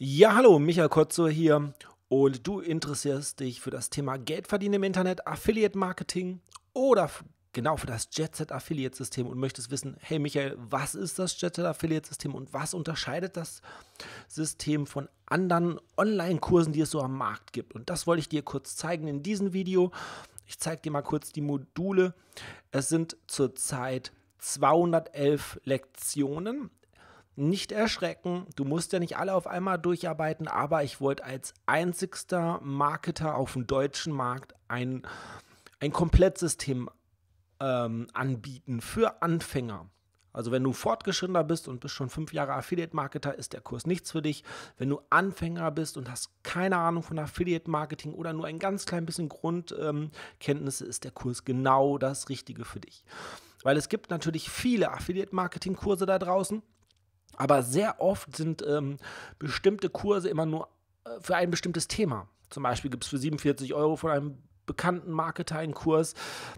Ja, hallo, Michael Kotze hier und du interessierst dich für das Thema Geldverdienen im Internet, Affiliate Marketing oder genau für das JetSet Affiliate System und möchtest wissen, hey Michael, was ist das JetSet Affiliate System und was unterscheidet das System von anderen Online-Kursen, die es so am Markt gibt? Und das wollte ich dir kurz zeigen in diesem Video. Ich zeige dir mal kurz die Module. Es sind zurzeit 211 Lektionen nicht erschrecken, du musst ja nicht alle auf einmal durcharbeiten, aber ich wollte als einzigster Marketer auf dem deutschen Markt ein, ein Komplettsystem ähm, anbieten für Anfänger. Also wenn du fortgeschrittener bist und bist schon fünf Jahre Affiliate-Marketer, ist der Kurs nichts für dich. Wenn du Anfänger bist und hast keine Ahnung von Affiliate-Marketing oder nur ein ganz klein bisschen Grundkenntnisse, ähm, ist der Kurs genau das Richtige für dich. Weil es gibt natürlich viele Affiliate-Marketing-Kurse da draußen aber sehr oft sind ähm, bestimmte Kurse immer nur äh, für ein bestimmtes Thema. Zum Beispiel gibt es für 47 Euro von einem bekannten Marketer einen Kurs.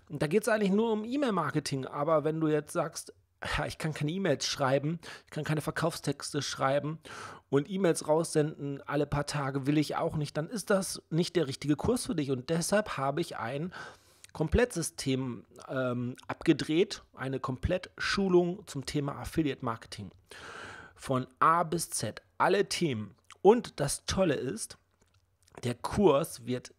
Da geht es eigentlich nur um E-Mail-Marketing. Aber wenn du jetzt sagst, ja, ich kann keine E-Mails schreiben, ich kann keine Verkaufstexte schreiben und E-Mails raussenden alle paar Tage will ich auch nicht, dann ist das nicht der richtige Kurs für dich. Und deshalb habe ich ein Komplettsystem ähm, abgedreht, eine Komplettschulung zum Thema Affiliate Marketing von A bis Z, alle Themen. Und das Tolle ist, der Kurs wird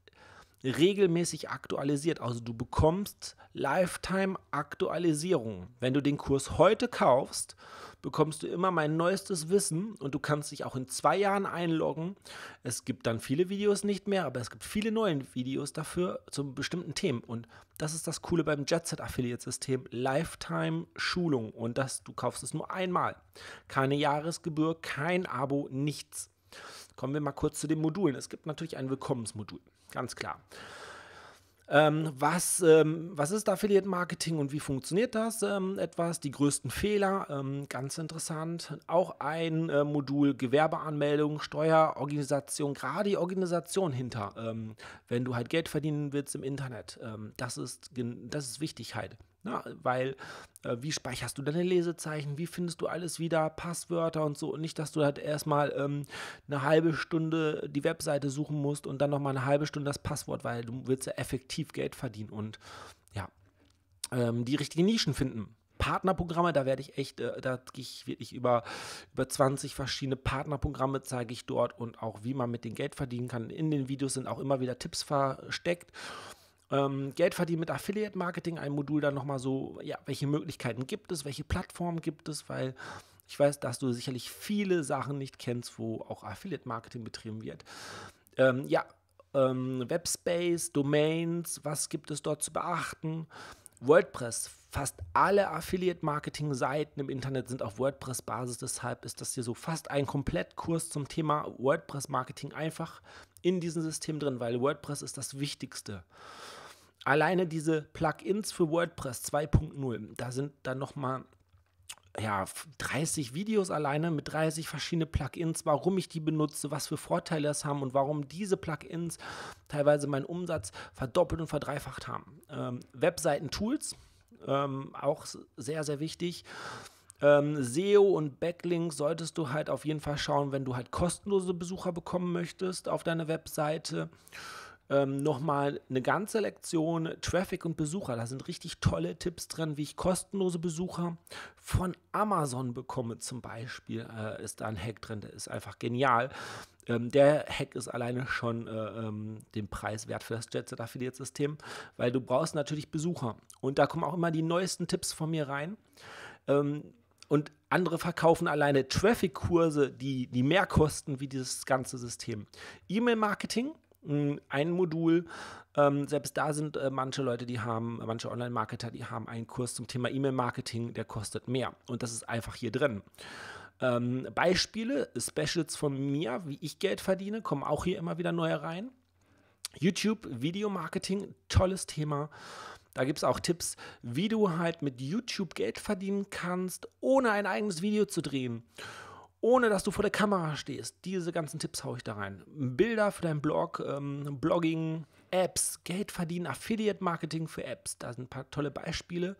regelmäßig aktualisiert. Also du bekommst Lifetime-Aktualisierung. Wenn du den Kurs heute kaufst, bekommst du immer mein neuestes Wissen und du kannst dich auch in zwei Jahren einloggen. Es gibt dann viele Videos nicht mehr, aber es gibt viele neue Videos dafür zu bestimmten Themen. Und das ist das Coole beim JetSet Affiliate-System. Lifetime-Schulung und das, du kaufst es nur einmal. Keine Jahresgebühr, kein Abo, nichts. Kommen wir mal kurz zu den Modulen. Es gibt natürlich ein Willkommensmodul. Ganz klar. Ähm, was, ähm, was ist Affiliate Marketing und wie funktioniert das ähm, etwas? Die größten Fehler, ähm, ganz interessant. Auch ein äh, Modul Gewerbeanmeldung, Steuerorganisation, gerade die Organisation hinter, ähm, wenn du halt Geld verdienen willst im Internet. Ähm, das, ist, das ist Wichtigkeit. Halt. Na, weil äh, wie speicherst du deine Lesezeichen, wie findest du alles wieder, Passwörter und so und nicht, dass du halt erstmal ähm, eine halbe Stunde die Webseite suchen musst und dann nochmal eine halbe Stunde das Passwort, weil du willst ja effektiv Geld verdienen und ja, ähm, die richtigen Nischen finden. Partnerprogramme, da werde ich echt, äh, da gehe ich wirklich über, über 20 verschiedene Partnerprogramme, zeige ich dort und auch wie man mit dem Geld verdienen kann. In den Videos sind auch immer wieder Tipps versteckt ähm, Geld verdienen mit Affiliate Marketing, ein Modul dann nochmal so, ja, welche Möglichkeiten gibt es, welche Plattformen gibt es, weil ich weiß, dass du sicherlich viele Sachen nicht kennst, wo auch Affiliate Marketing betrieben wird. Ähm, ja, ähm, Webspace, Domains, was gibt es dort zu beachten? WordPress, fast alle Affiliate-Marketing-Seiten im Internet sind auf WordPress-Basis, deshalb ist das hier so fast ein Komplettkurs zum Thema WordPress-Marketing einfach in diesem System drin, weil WordPress ist das Wichtigste alleine diese Plugins für WordPress 2.0, da sind dann nochmal ja, 30 Videos alleine mit 30 verschiedenen Plugins, warum ich die benutze, was für Vorteile es haben und warum diese Plugins teilweise meinen Umsatz verdoppelt und verdreifacht haben. Ähm, Webseiten-Tools, ähm, auch sehr, sehr wichtig. Ähm, SEO und Backlink solltest du halt auf jeden Fall schauen, wenn du halt kostenlose Besucher bekommen möchtest auf deiner Webseite ähm, nochmal eine ganze Lektion Traffic und Besucher. Da sind richtig tolle Tipps drin, wie ich kostenlose Besucher von Amazon bekomme. Zum Beispiel äh, ist da ein Hack drin, der ist einfach genial. Ähm, der Hack ist alleine schon äh, ähm, den Preis wert für das Jetset Affiliate-System, weil du brauchst natürlich Besucher. Und da kommen auch immer die neuesten Tipps von mir rein. Ähm, und andere verkaufen alleine Traffic-Kurse, die, die mehr kosten wie dieses ganze System. E-Mail-Marketing hm, ein Modul. Ähm, selbst da sind äh, manche Leute, die haben, äh, manche Online-Marketer, die haben einen Kurs zum Thema E-Mail-Marketing, der kostet mehr. Und das ist einfach hier drin. Ähm, Beispiele, Specials von mir, wie ich Geld verdiene, kommen auch hier immer wieder neue rein. YouTube, Video-Marketing, tolles Thema. Da gibt es auch Tipps, wie du halt mit YouTube Geld verdienen kannst, ohne ein eigenes Video zu drehen ohne dass du vor der Kamera stehst. Diese ganzen Tipps haue ich da rein. Bilder für deinen Blog, ähm, Blogging, Apps, Geld verdienen, Affiliate Marketing für Apps. Da sind ein paar tolle Beispiele.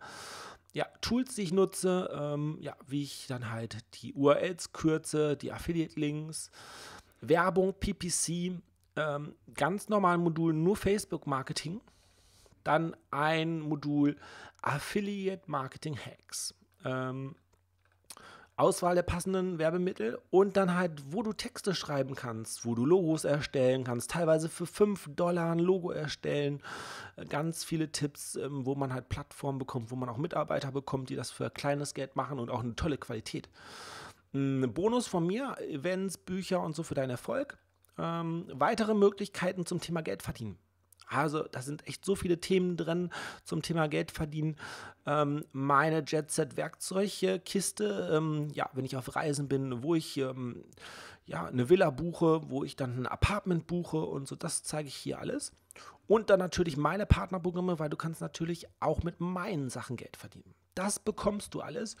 Ja, Tools, die ich nutze, ähm, ja, wie ich dann halt die URLs kürze, die Affiliate-Links, Werbung, PPC, ähm, ganz normalen Modul nur Facebook-Marketing, dann ein Modul Affiliate-Marketing-Hacks. Ähm, Auswahl der passenden Werbemittel und dann halt, wo du Texte schreiben kannst, wo du Logos erstellen kannst, teilweise für 5 Dollar ein Logo erstellen, äh, ganz viele Tipps, ähm, wo man halt Plattformen bekommt, wo man auch Mitarbeiter bekommt, die das für kleines Geld machen und auch eine tolle Qualität. Ein mm, Bonus von mir, Events, Bücher und so für deinen Erfolg. Ähm, weitere Möglichkeiten zum Thema Geld verdienen. Also, da sind echt so viele Themen drin zum Thema Geld verdienen. Ähm, meine Jet Set Werkzeugkiste, ähm, ja, wenn ich auf Reisen bin, wo ich ähm, ja, eine Villa buche, wo ich dann ein Apartment buche und so, das zeige ich hier alles. Und dann natürlich meine Partnerprogramme, weil du kannst natürlich auch mit meinen Sachen Geld verdienen. Das bekommst du alles.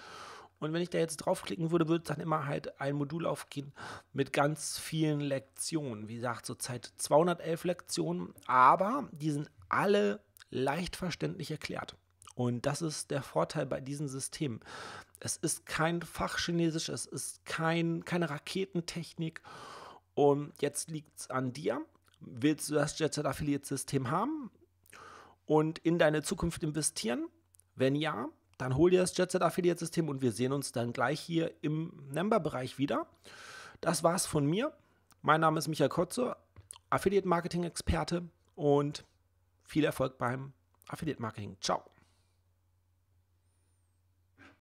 Und wenn ich da jetzt draufklicken würde, würde dann immer halt ein Modul aufgehen mit ganz vielen Lektionen. Wie gesagt, zurzeit 211 Lektionen, aber die sind alle leicht verständlich erklärt. Und das ist der Vorteil bei diesem System. Es ist kein Fachchinesisch, es ist kein, keine Raketentechnik. Und jetzt liegt es an dir. Willst du das JetSet Affiliate System haben und in deine Zukunft investieren? Wenn ja, dann hol dir das JetSet Affiliate System und wir sehen uns dann gleich hier im Member-Bereich wieder. Das war's von mir. Mein Name ist Michael Kotze, Affiliate Marketing Experte und viel Erfolg beim Affiliate Marketing. Ciao.